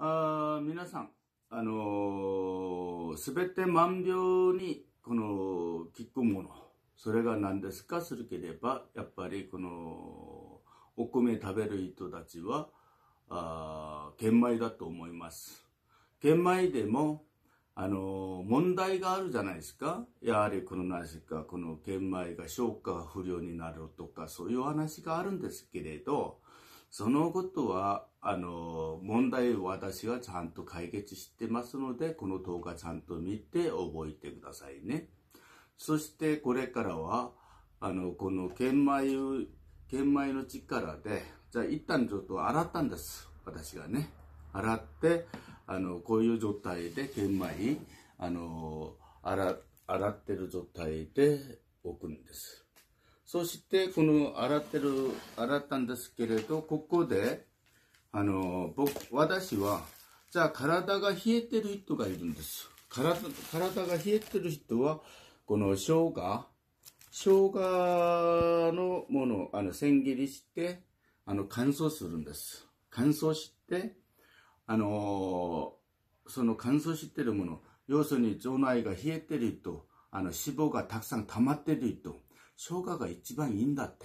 あ皆さん、あのす、べて万病に、この、効くもの、それが何ですか、するければ、やっぱり、この、お米食べる人たちは、あ玄米だと思います。玄米でも、あの、問題があるじゃないですか。やはりこの何ですか、この玄米が消化不良になるとか、そういう話があるんですけれど、そのことは、あの、問題を私はちゃんと解決してますので、この動画ちゃんと見て覚えてくださいね。そしてこれからは、あの、この玄米、玄米の力で、じゃあ一旦ちょっと洗ったんです。私がね。洗って、あの、こういう状態で玄米、あの、洗、洗ってる状態で置くんです。そしてこの洗ってる洗ったんですけれどここであの僕私はじゃあ体が冷えてる人がいるんです体体が冷えてる人はこの生姜生姜のものをあの千切りしてあの乾燥するんです乾燥してあのその乾燥してるもの要するに腸内が冷えてる人あの脂肪がたくさん溜まってる人生姜が一番いいんだって。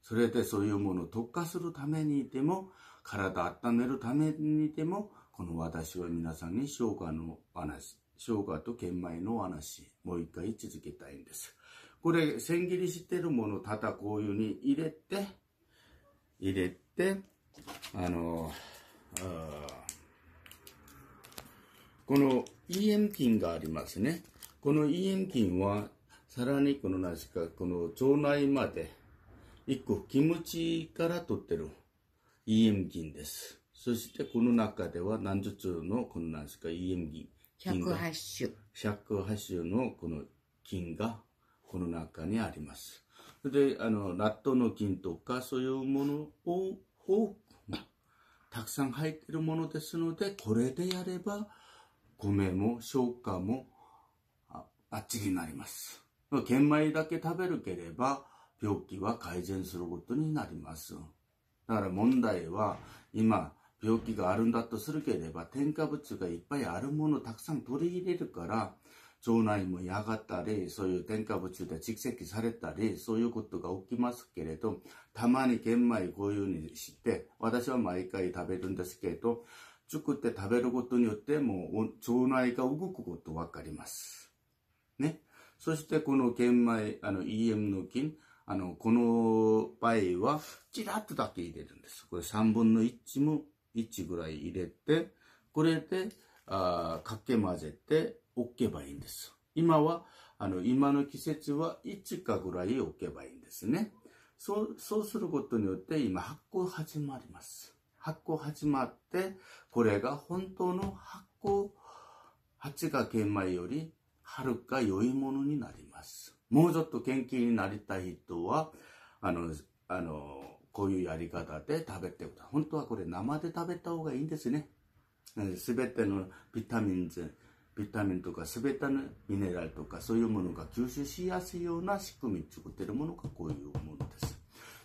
それでそういうものを特化するためにいても、体温めるためにいても、この私は皆さんに生姜の話、生姜と玄米の話、もう一回続けたいんです。これ、千切りしてるものをただこういうに入れて、入れて、あの、あこの EM 菌がありますね。この EM 菌はさらにこの何ですか、この腸内まで、一個キムチから取ってる EM 菌です。そしてこの中では何十種のこの何ですか、EM 菌。108種。108種のこの菌がこの中にあります。で、あの、納豆の菌とかそういうものを多く、たくさん入ってるものですので、これでやれば、米も消化もあっちになります。玄米だけ食べるければ病気は改善することになります。だから問題は今病気があるんだとするければ添加物がいっぱいあるものをたくさん取り入れるから腸内もやがったりそういう添加物で蓄積されたりそういうことが起きますけれどたまに玄米こういうふうにして私は毎回食べるんですけど作って食べることによってもう腸内が動くこと分かります。ね。そしてこの玄米、あの EM の菌、あの、この場合は、ちらっとだけ入れるんです。これ3分の1も1ぐらい入れて、これで、あかけ混ぜて置けばいいんです。今は、あの、今の季節は1かぐらい置けばいいんですね。そう、そうすることによって今発酵始まります。発酵始まって、これが本当の発酵、8が玄米よりはるか良いものになります。もうちょっと元気になりたい人は、あの、あの、こういうやり方で食べてください。本当はこれ生で食べた方がいいんですね。すべてのビタミン全、ビタミンとかすべてのミネラルとかそういうものが吸収しやすいような仕組み作っているものがこういうものです。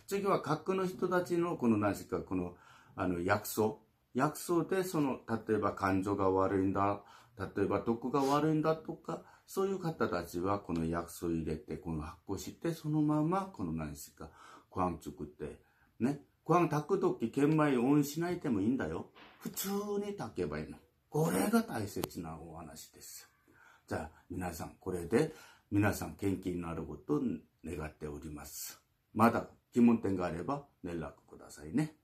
次は核の人たちのこの何ですか、この、あの、薬草。薬草でその、例えば感情が悪いんだ、例えば毒が悪いんだとか、そういう方たちはこの薬草を入れて、この発酵して、そのままこの何しか、ご飯作って、ね。ご飯炊くとき、玄米をオンしないでもいいんだよ。普通に炊けばいいの。これが大切なお話です。じゃあ皆さん、これで皆さん元気になることを願っております。まだ疑問点があれば連絡くださいね。